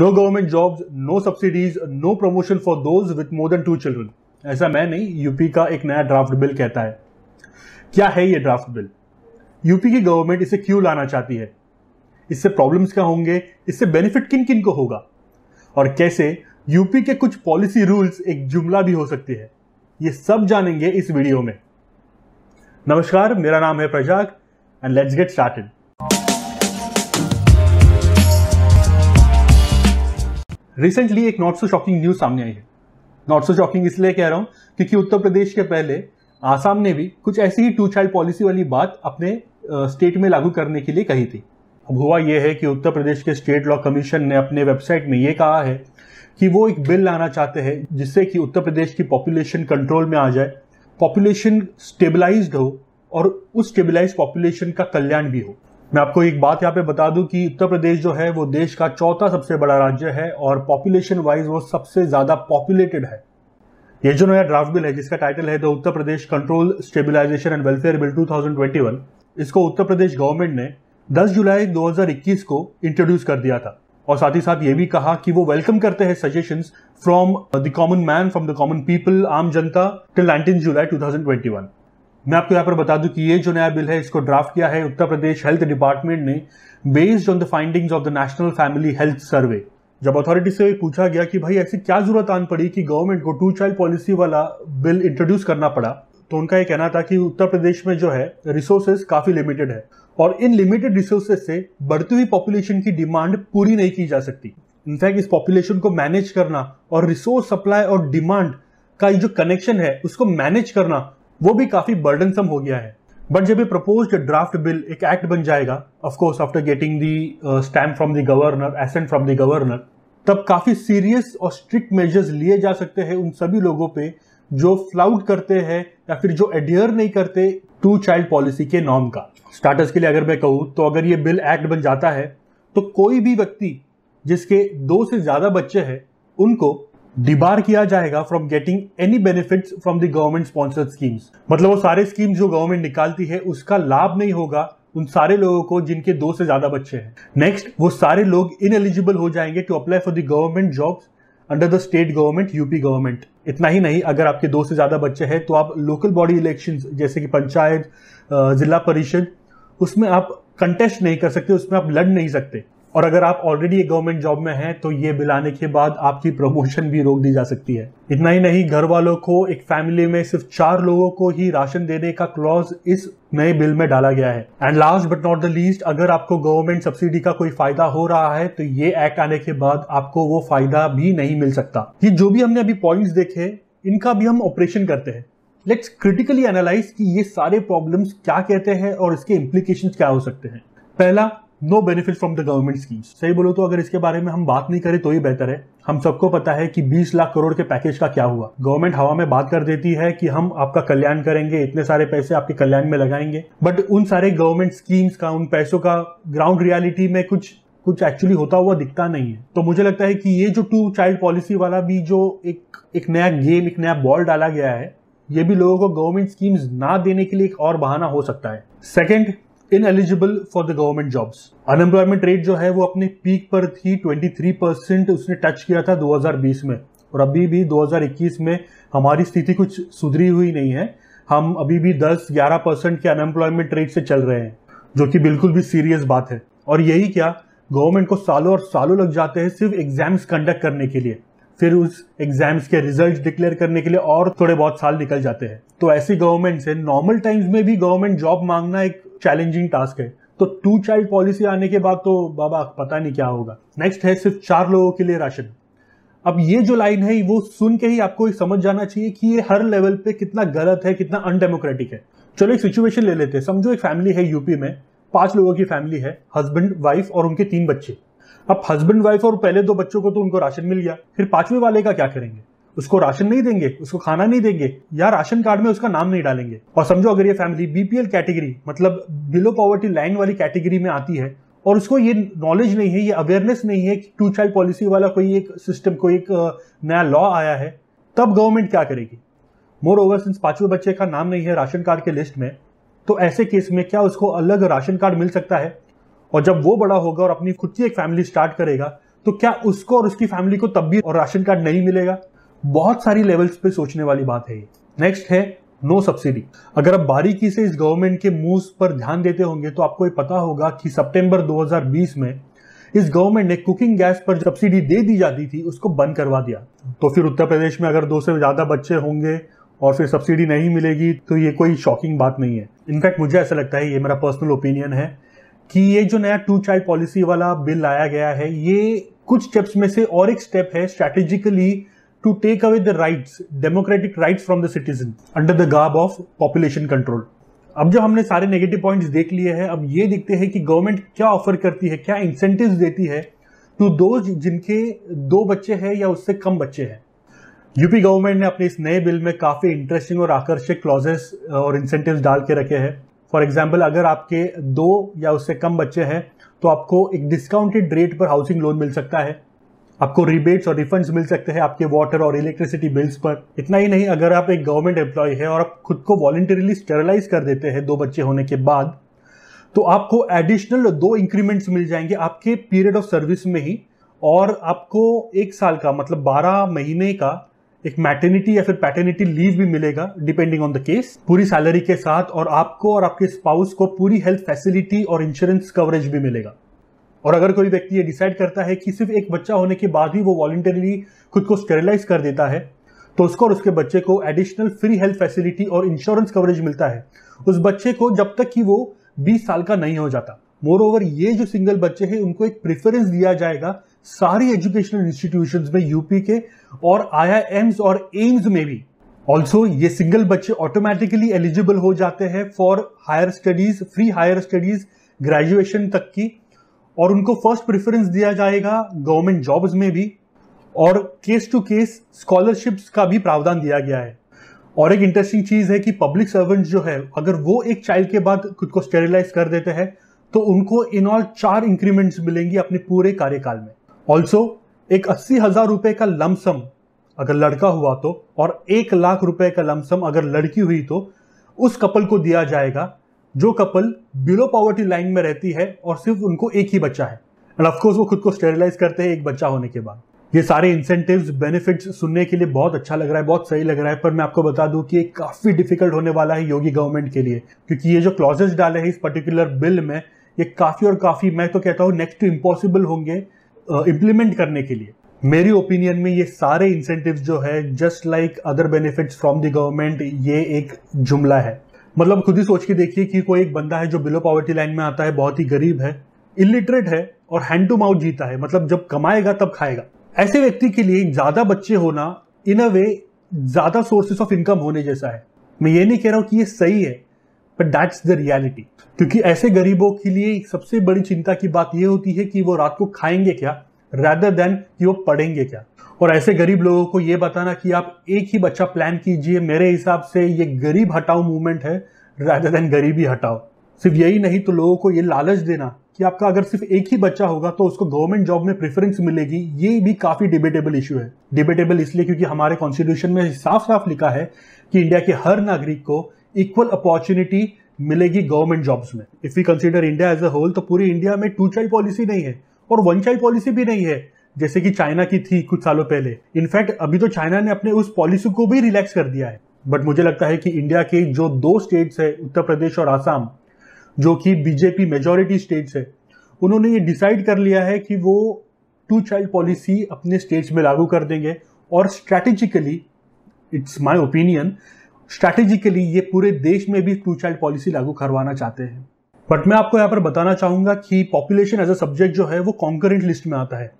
No government jobs no subsidies no promotion for those with more than two children ऐसा मैं नहीं UP का एक नया ड्राफ्ट बिल कहता है क्या है ये ड्राफ्ट बिल यूपी की गवर्नमेंट इसे क्यों लाना चाहती है इससे प्रॉब्लम्स क्या होंगे इससे बेनिफिट किन किन को होगा और कैसे यूपी के कुछ पॉलिसी रूल्स एक जुमला भी हो सकती है ये सब जानेंगे इस वीडियो में नमस्कार मेरा नाम है Prajag and let's get started recently एक नॉट सो शॉकिंग न्यूज़ सामने आई है नॉट सो शॉकिंग इसलिए कह रहा हूं क्योंकि उत्तर प्रदेश के पहले आसाम ने भी कुछ ऐसी ही टू चाइल्ड पॉलिसी वाली बात अपने स्टेट में लागू करने के लिए कही थी अब हुआ यह है कि उत्तर प्रदेश के स्टेट लॉ कमीशन ने अपने वेबसाइट में ये कहा है कि वो एक बिल लाना चाहते हैं जिससे कि उत्तर प्रदेश की पॉपुलेशन कंट्रोल में आ जाए पॉपुलेशन स्टेबिलाईज हो और उस स्टेबलाइज पॉपुलेशन का कल्याण भी हो मैं आपको एक बात यहाँ पे बता दूं कि उत्तर प्रदेश जो है वो देश का चौथा सबसे बड़ा राज्य है और पॉपुलेशन वाइज वो सबसे ज़्यादा पॉपुलेटेड है ये जो नया ड्राफ्ट बिल है जिसका टाइटल है the Uttar Pradesh control stabilization and welfare bill 2021 इसको उत्तर प्रदेश गवर्नमेंट ने 10 जुलाई 2021 को इंट्रोड्यूस कर दिया था और साथ ही साथ ये भी कहा कि वो वेलकम करते हैं suggestion from the common man from the common people आम जनता टिल नाइनटीन जुलाई टू मैं आपको यहाँ पर बता दूं कि ये जो नया बिल है इसको ड्राफ्ट किया है उत्तर प्रदेश हेल्थ डिपार्टमेंट ने based on the findings of the national family health survey जब अथॉरिटी से पूछा गया कि भाई ऐसी क्या जरूरत आन पड़ी कि गवर्नमेंट को टू चाइल्ड पॉलिसी वाला बिल इंट्रोड्यूस करना पड़ा तो उनका ये कहना था कि उत्तर प्रदेश में जो है रिसोर्सेज काफी लिमिटेड है और इन लिमिटेड रिसोर्सेज से बढ़ती हुई पॉपुलेशन की डिमांड पूरी नहीं की जा सकती इनफैक्ट इस पॉपुलेशन को मैनेज करना और रिसोर्स सप्लाई और डिमांड का जो कनेक्शन है उसको मैनेज करना वो भी काफ़ी बर्डनसम हो गया है बट जब ये प्रपोज ड्राफ्ट बिल एक एक्ट बन जाएगा of course after getting the stamp from the governor assent from the governor तब काफ़ी सीरियस और स्ट्रिक्ट मेजर्स लिए जा सकते हैं उन सभी लोगों पे जो फ्लाउट करते हैं या फिर जो एडियर नहीं करते टू चाइल्ड पॉलिसी के नॉर्म का स्टार्टर्स के लिए अगर मैं कहूँ तो अगर ये बिल एक्ट बन जाता है तो कोई भी व्यक्ति जिसके दो से ज़्यादा बच्चे हैं उनको डिबार किया जाएगा from getting any benefits from the government sponsored schemes मतलब वो सारे स्कीम जो गवर्नमेंट निकालती है उसका लाभ नहीं होगा उन सारे लोगों को जिनके दो से ज्यादा बच्चे हैं नेक्स्ट वो सारे लोग इन एलिजिबल हो जाएंगे to apply for the government job under the state government UP government इतना ही नहीं अगर आपके दो से ज्यादा बच्चे हैं तो आप लोकल बॉडी इलेक्शन जैसे कि पंचायत जिला परिषद उसमें आप कंटेस्ट नहीं कर सकते उसमें आप लड़ नहीं सकते और अगर आप ऑलरेडी एक गवर्नमेंट जॉब में हैं तो ये बिल आने के बाद आपकी प्रमोशन भी रोक दी जा सकती है इतना ही नहीं घर वालों को एक फैमिली में सिर्फ चार लोगों को ही राशन देने का क्लॉज इस नए बिल में डाला गया है and last but not the least अगर आपको गवर्नमेंट सब्सिडी का कोई फायदा हो रहा है तो ये एक्ट आने के बाद आपको वो फायदा भी नहीं मिल सकता ये जो भी हमने अभी पॉइंट देखे इनका भी हम ऑपरेशन करते हैं लेट्स क्रिटिकली एनालाइज कि ये सारे प्रॉब्लम्स क्या कहते हैं और इसके इम्प्लीकेशन क्या हो सकते हैं पहला no benefit from the government schemes सही बोलो तो अगर इसके बारे में हम बात नहीं करें तो ही बेहतर है हम सबको पता है कि 20 लाख करोड़ के पैकेज का क्या हुआ गवर्नमेंट हवा में बात कर देती है कि हम आपका कल्याण करेंगे इतने सारे पैसे आपके कल्याण में लगाएंगे बट उन सारे गवर्नमेंट स्कीम्स का उन पैसों का ग्राउंड रियालिटी में कुछ कुछ एक्चुअली होता हुआ दिखता नहीं है तो मुझे लगता है कि ये जो टू चाइल्ड पॉलिसी वाला भी जो एक एक नया गेम एक नया बॉल डाला गया है ये भी लोगों को गवर्नमेंट स्कीम्स ना देने के लिए एक और बहाना हो सकता है second ineligible for the government jobs unemployment rate जो है वो अपने पीक पर थी 23 परसेंट उसने टच किया था 2020 में और अभी भी 2021 में हमारी स्थिति कुछ सुधरी हुई नहीं है हम अभी भी 10-11 परसेंट के अनएम्प्लॉयमेंट रेट से चल रहे हैं जो कि बिल्कुल भी सीरियस बात है और यही क्या गवर्नमेंट को सालों और सालों लग जाते हैं सिर्फ एग्जाम्स कंडक्ट करने के लिए फिर उस एग्जाम्स के रिजल्ट डिक्लेयर करने के लिए और थोड़े बहुत साल निकल जाते हैं तो ऐसी गवर्नमेंट से नॉर्मल टाइम्स में भी गवर्नमेंट जॉब मांगना एक चैलेंजिंग टास्क है तो टू चाइल्ड पॉलिसी आने के बाद तो बाबा पता नहीं क्या होगा नेक्स्ट है सिर्फ चार लोगों के लिए राशन अब ये जो लाइन है वो सुन के ही आपको समझ जाना चाहिए कि ये हर लेवल पे कितना गलत है कितना अनडेमोक्रेटिक है चलो एक सिचुएशन ले लेते हैं समझो एक फैमिली है यूपी में पांच लोगों की फैमिली है हस्बैंड वाइफ और उनके तीन बच्चे अब हस्बैंड वाइफ और पहले दो बच्चों को तो उनको राशन मिल गया फिर पांचवें वाले का क्या करेंगे उसको राशन नहीं देंगे उसको खाना नहीं देंगे या राशन कार्ड में उसका नाम नहीं डालेंगे और समझो अगर ये फैमिली बीपीएल कैटेगरी मतलब बिलो पॉवर्टी लाइन वाली कैटेगरी में आती है और उसको ये नॉलेज नहीं है ये अवेयरनेस नहीं है कि टू चाइल्ड पॉलिसी वाला कोई एक सिस्टम कोई एक नया लॉ आया है तब गवर्नमेंट क्या करेगी मोर ओवर सिंस पांचवें बच्चे का नाम नहीं है राशन कार्ड के लिस्ट में तो ऐसे केस में क्या उसको अलग राशन कार्ड मिल सकता है और जब वो बड़ा होगा और अपनी खुद की एक फैमिली स्टार्ट करेगा तो क्या उसको और उसकी फैमिली को तब भी और राशन कार्ड नहीं मिलेगा बहुत सारी लेवल्स पे सोचने वाली बात है नेक्स्ट है नो सब्सिडी अगर आप बारीकी से इस गवर्नमेंट के मूव पर ध्यान देते होंगे तो आपको ये पता होगा कि सितंबर 2020 में इस गवर्नमेंट ने कुकिंग गैस पर सब्सिडी दे दी जाती थी उसको बंद करवा दिया तो फिर उत्तर प्रदेश में अगर दो से ज़्यादा बच्चे होंगे और फिर सब्सिडी नहीं मिलेगी तो ये कोई शॉकिंग बात नहीं है इनफैक्ट मुझे ऐसा लगता है ये मेरा पर्सनल ओपिनियन है कि ये जो नया टू चाइल्ड पॉलिसी वाला बिल लाया गया है ये कुछ स्टेप्स में से और एक स्टेप है strategically to take away the rights, democratic rights from the citizen under the garb of population control. अब जब हमने सारे नेगेटिव पॉइंट्स देख लिए हैं अब ये देखते हैं कि गवर्नमेंट क्या ऑफर करती है क्या इंसेंटिव्स देती है टू दो जिनके दो बच्चे हैं या उससे कम बच्चे हैं यूपी गवर्नमेंट ने अपने इस नए बिल में काफ़ी इंटरेस्टिंग और आकर्षक क्लॉजेस और इंसेंटिव्स डाल के रखे हैं फॉर एग्जाम्पल अगर आपके दो या उससे कम बच्चे हैं तो आपको एक डिस्काउंटेड रेट पर हाउसिंग लोन मिल सकता है आपको रिबेट्स और रिफंड्स मिल सकते हैं आपके वाटर और इलेक्ट्रिसिटी बिल्स पर इतना ही नहीं अगर आप एक गवर्नमेंट एम्प्लॉय है और आप खुद को वॉलेंटरीली स्टेरलाइज कर देते हैं दो बच्चे होने के बाद तो आपको एडिशनल दो इंक्रीमेंट्स मिल जाएंगे आपके पीरियड ऑफ सर्विस में ही और आपको एक साल का मतलब बारह महीने का एक मैटर्निटी या फिर पैटर्निटी लीव भी मिलेगा डिपेंडिंग ऑन द केस पूरी सैलरी के साथ और आपको और आपके स्पाउस को पूरी हेल्थ फैसिलिटी और इंश्योरेंस कवरेज भी मिलेगा और अगर कोई व्यक्ति ये डिसाइड करता है कि सिर्फ एक बच्चा होने के बाद ही वो वॉल्टरली खुद को स्टेरिलाइज कर देता है तो उसको और उसके बच्चे को एडिशनल फ्री हेल्थ फैसिलिटी और इंश्योरेंस कवरेज मिलता है उस बच्चे को जब तक कि वो 20 साल का नहीं हो जाता मोर ओवर ये जो सिंगल बच्चे हैं उनको एक प्रेफरेंस दिया जाएगा सारी एजुकेशनल इंस्टीट्यूशन में यूपी के और आई और एम्स में भी ऑल्सो ये सिंगल बच्चे ऑटोमेटिकली एलिजिबल हो जाते हैं for higher studies free higher studies graduation तक की और उनको फर्स्ट प्रेफरेंस दिया जाएगा गवर्नमेंट जॉब्स में भी और केस टू केस स्कॉलरशिप्स का भी प्रावधान दिया गया है और एक इंटरेस्टिंग चीज़ है कि पब्लिक सर्वेंट जो है अगर वो एक चाइल्ड के बाद खुद को स्टेरिलाइज कर देते हैं तो उनको इन ऑल चार इंक्रीमेंट्स मिलेंगी अपने पूरे कार्यकाल में ऑल्सो एक अस्सी हजार रुपए का लमसम अगर लड़का हुआ तो और एक लाख रुपए का लमसम अगर लड़की हुई तो उस कपल को दिया जाएगा जो कपल बिलो पॉवर्टी लाइन में रहती है और सिर्फ उनको एक ही बच्चा है एंड ऑफकोर्स वो खुद को स्टेरिलाइज करते हैं एक बच्चा होने के बाद ये सारे इंसेंटिव्स बेनिफिट्स सुनने के लिए बहुत अच्छा लग रहा है बहुत सही लग रहा है पर मैं आपको बता दूं कि ये काफ़ी डिफिकल्ट होने वाला है योगी गवर्नमेंट के लिए क्योंकि ये जो क्लॉजेस डाले हैं इस पर्टिकुलर बिल में ये काफ़ी और काफ़ी मैं तो कहता हूँ नेक्स्ट इम्पॉसिबल होंगे इम्प्लीमेंट करने के लिए मेरी ओपिनियन में ये सारे इंसेंटिव जो है just like other benefits from the government ये एक जुमला है मतलब खुद ही सोच के देखिए कि कोई एक बंदा है जो बिलो पॉवर्टी लाइन में आता है बहुत ही गरीब है इलिटरेट है और हैंड टू माउथ जीता है मतलब जब कमाएगा तब खाएगा ऐसे व्यक्ति के लिए ज़्यादा बच्चे होना इन अ वे ज़्यादा सोर्सेस ऑफ इनकम होने जैसा है मैं ये नहीं कह रहा हूँ कि ये सही है बट दैट्स द रियलिटी क्योंकि ऐसे गरीबों के लिए सबसे बड़ी चिंता की बात यह होती है कि वो रात को खाएंगे क्या रैदर देन कि वो पढ़ेंगे क्या और ऐसे गरीब लोगों को ये बताना कि आप एक ही बच्चा प्लान कीजिए मेरे हिसाब से ये गरीब हटाओ मूवमेंट है रैदर देन गरीबी हटाओ सिर्फ यही नहीं तो लोगों को ये लालच देना कि आपका अगर सिर्फ एक ही बच्चा होगा तो उसको गवर्नमेंट जॉब में प्रेफरेंस मिलेगी ये भी काफी डिबेटेबल इशू है डिबेटेबल इसलिए क्योंकि हमारे कॉन्स्टिट्यूशन में साफ साफ लिखा है कि इंडिया के हर नागरिक को इक्वल अपॉर्चुनिटी मिलेगी गवर्नमेंट जॉब्स में if you consider India as a whole तो पूरी इंडिया में टू चाइल्ड पॉलिसी नहीं है और वन चाइल्ड पॉलिसी भी नहीं है जैसे कि चाइना की थी कुछ सालों पहले इनफैक्ट अभी तो चाइना ने अपने उस पॉलिसी को भी रिलैक्स कर दिया है बट मुझे लगता है कि इंडिया के जो दो स्टेट्स है उत्तर प्रदेश और आसाम जो कि बीजेपी मेजोरिटी स्टेट्स है उन्होंने ये डिसाइड कर लिया है कि वो टू चाइल्ड पॉलिसी अपने स्टेट्स में लागू कर देंगे और strategically it's my opinion strategically ये पूरे देश में भी टू चाइल्ड पॉलिसी लागू करवाना चाहते हैं बट मैं आपको यहाँ पर बताना चाहूंगा कि पॉपुलेशन एज अ सब्जेक्ट जो है वो कॉन्करेंट लिस्ट में आता है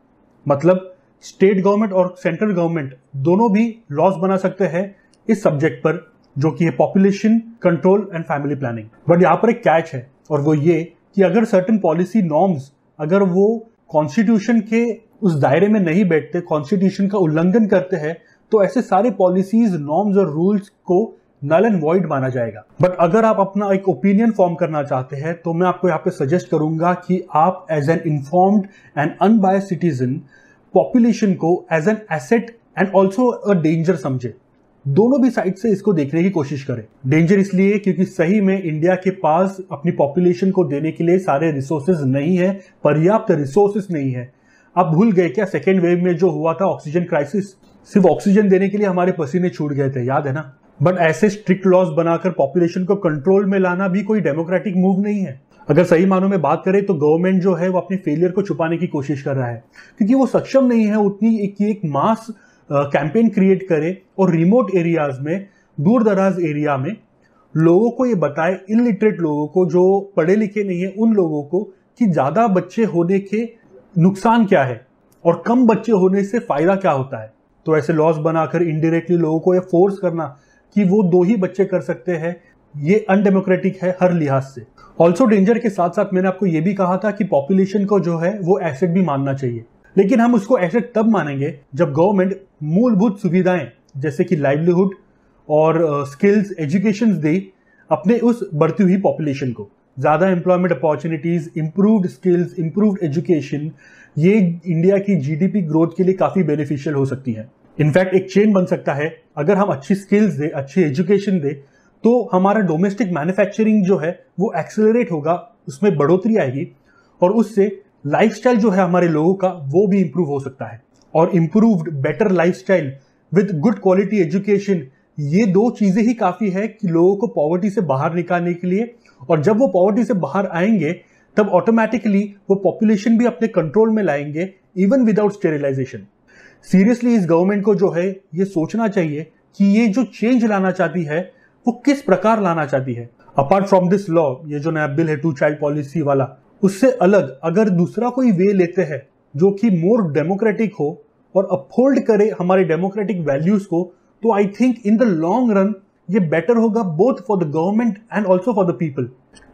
मतलब स्टेट गवर्नमेंट और सेंट्रल गवर्नमेंट दोनों भी लॉज बना सकते हैं इस सब्जेक्ट पर जो कि है population control and family planning but यहाँ पर एक कैच है और वो ये कि अगर सर्टन पॉलिसी नॉर्म्स अगर वो कॉन्स्टिट्यूशन के उस दायरे में नहीं बैठते कॉन्स्टिट्यूशन का उल्लंघन करते हैं तो ऐसे सारे पॉलिसीज नॉर्म्स और रूल्स को नल एंड वॉइड माना जाएगा बट अगर आप अपना एक ओपिनियन फॉर्म करना चाहते हैं तो मैं आपको यहाँ पे सजेस्ट करूंगा कि आप as an informed and unbiased citizen population को as an asset and also a danger समझे दोनों भी साइड से इसको देखने की कोशिश करें डेंजर इसलिए क्योंकि सही में इंडिया के पास अपनी पॉपुलेशन को देने के लिए सारे रिसोर्सेज नहीं है पर्याप्त रिसोर्सेज नहीं है आप भूल गए क्या सेकेंड वेव में जो हुआ था ऑक्सीजन क्राइसिस सिर्फ ऑक्सीजन देने के लिए हमारे पसीने छूट गए थे याद है ना बट ऐसे स्ट्रिक्ट लॉज बनाकर पॉपुलेशन को कंट्रोल में लाना भी कोई डेमोक्रेटिक मूव नहीं है अगर सही मानों में बात करें तो गवर्नमेंट जो है वो अपने फेलियर को छुपाने की कोशिश कर रहा है क्योंकि वो सक्षम नहीं है उतनी एक, एक मास कैंपेन क्रिएट करे और रिमोट एरियाज में दूर दराज एरिया में लोगों को ये बताए इलिटरेट लोगों को जो पढ़े लिखे नहीं है उन लोगों को कि ज़्यादा बच्चे होने के नुकसान क्या है और कम बच्चे होने से फ़ायदा क्या होता है तो ऐसे लॉस बनाकर इनडायरेक्टली लोगों को ये फोर्स करना कि वो दो ही बच्चे कर सकते हैं ये अनडेमोक्रेटिक है हर लिहाज से ऑल्सो डेंजर के साथ साथ मैंने आपको ये भी कहा था कि पॉपुलेशन को जो है वो एसेट भी मानना चाहिए लेकिन हम उसको एसेट तब मानेंगे जब गवर्नमेंट मूलभूत सुविधाएं जैसे कि लाइवलीहुड और स्किल्स एजुकेशन दे अपने उस बढ़ती हुई पॉपुलेशन को ज़्यादा employment opportunities improve skills improved education ये इंडिया की जीडीपी ग्रोथ के लिए काफ़ी बेनिफिशियल हो सकती है इनफैक्ट एक चेन बन सकता है अगर हम अच्छी स्किल्स दें अच्छी एजुकेशन दें तो हमारा डोमेस्टिक मैन्युफैक्चरिंग जो है वो एक्सेलरेट होगा उसमें बढ़ोतरी आएगी और उससे लाइफ जो है हमारे लोगों का वो भी इम्प्रूव हो सकता है और improved better lifestyle with good quality education ये दो चीज़ें ही काफ़ी है कि लोगों को पॉवर्टी से बाहर निकालने के लिए और जब वो पॉवर्टी से बाहर आएंगे तब ऑटोमेटिकली वो पॉपुलेशन भी अपने कंट्रोल में लाएंगे इवन विदाउट स्टेरिलाइजेशन सीरियसली इस गवर्नमेंट को जो है ये सोचना चाहिए कि ये जो चेंज लाना चाहती है वो किस प्रकार लाना चाहती है अपार्ट फ्रॉम दिस लॉ ये जो नया बिल है टू चाइल्ड पॉलिसी वाला उससे अलग अगर दूसरा कोई वे लेते हैं जो कि मोर डेमोक्रेटिक हो और अपहोल्ड करे हमारे डेमोक्रेटिक वैल्यूज को तो I think in the long run ये बेटर होगा both for the government and also for the people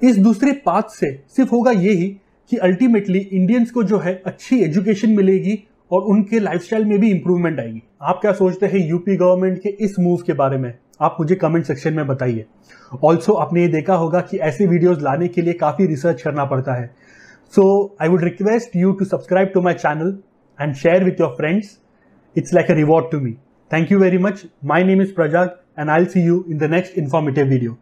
इस दूसरे पाथ से सिर्फ होगा यही कि अल्टीमेटली इंडियंस को जो है अच्छी एजुकेशन मिलेगी और उनके लाइफस्टाइल में भी इंप्रूवमेंट आएगी आप क्या सोचते हैं यूपी गवर्नमेंट के इस मूव के बारे में आप मुझे कमेंट सेक्शन में बताइए ऑल्सो आपने ये देखा होगा कि ऐसे वीडियोज लाने के लिए काफ़ी रिसर्च करना पड़ता है so I would request you to subscribe to my channel and share with your friends it's like a reward to me thank you very much my name is Prajag and I'll see you in the next informative video.